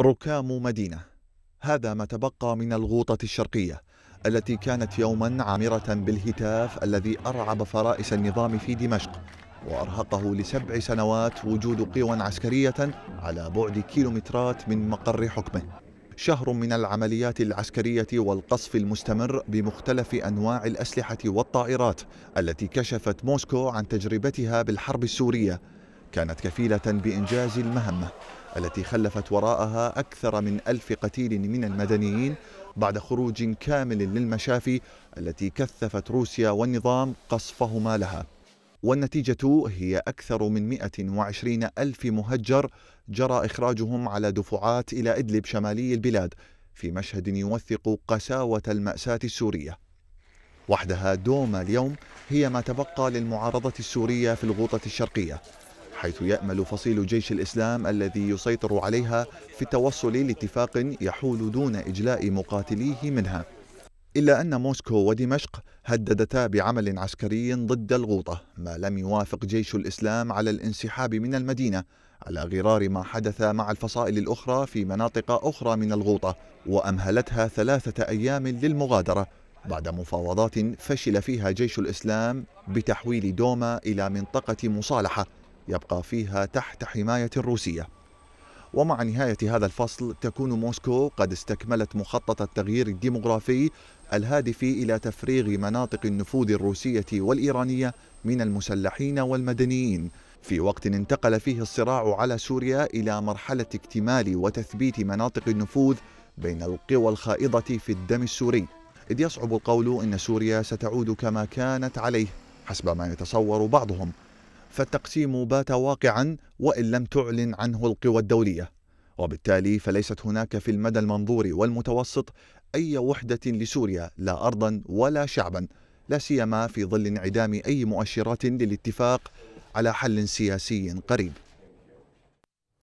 ركام مدينة هذا ما تبقى من الغوطة الشرقية التي كانت يوما عامرة بالهتاف الذي أرعب فرائس النظام في دمشق وأرهقه لسبع سنوات وجود قوى عسكرية على بعد كيلومترات من مقر حكمه شهر من العمليات العسكرية والقصف المستمر بمختلف أنواع الأسلحة والطائرات التي كشفت موسكو عن تجربتها بالحرب السورية كانت كفيلة بإنجاز المهمة التي خلفت وراءها أكثر من ألف قتيل من المدنيين بعد خروج كامل للمشافي التي كثفت روسيا والنظام قصفهما لها والنتيجة هي أكثر من 120 ألف مهجر جرى إخراجهم على دفعات إلى إدلب شمالي البلاد في مشهد يوثق قساوة المأساة السورية وحدها دوما اليوم هي ما تبقى للمعارضة السورية في الغوطة الشرقية حيث يأمل فصيل جيش الإسلام الذي يسيطر عليها في التوصل لاتفاق يحول دون إجلاء مقاتليه منها إلا أن موسكو ودمشق هددتا بعمل عسكري ضد الغوطة ما لم يوافق جيش الإسلام على الانسحاب من المدينة على غرار ما حدث مع الفصائل الأخرى في مناطق أخرى من الغوطة وأمهلتها ثلاثة أيام للمغادرة بعد مفاوضات فشل فيها جيش الإسلام بتحويل دوما إلى منطقة مصالحة يبقى فيها تحت حماية الروسية ومع نهاية هذا الفصل تكون موسكو قد استكملت مخطط التغيير الديمغرافي الهادف إلى تفريغ مناطق النفوذ الروسية والإيرانية من المسلحين والمدنيين في وقت انتقل فيه الصراع على سوريا إلى مرحلة اكتمال وتثبيت مناطق النفوذ بين القوى الخائضة في الدم السوري إذ يصعب القول أن سوريا ستعود كما كانت عليه حسب ما يتصور بعضهم فالتقسيم بات واقعا وان لم تعلن عنه القوى الدوليه وبالتالي فليست هناك في المدى المنظور والمتوسط اي وحده لسوريا لا ارضا ولا شعبا لا سيما في ظل انعدام اي مؤشرات للاتفاق على حل سياسي قريب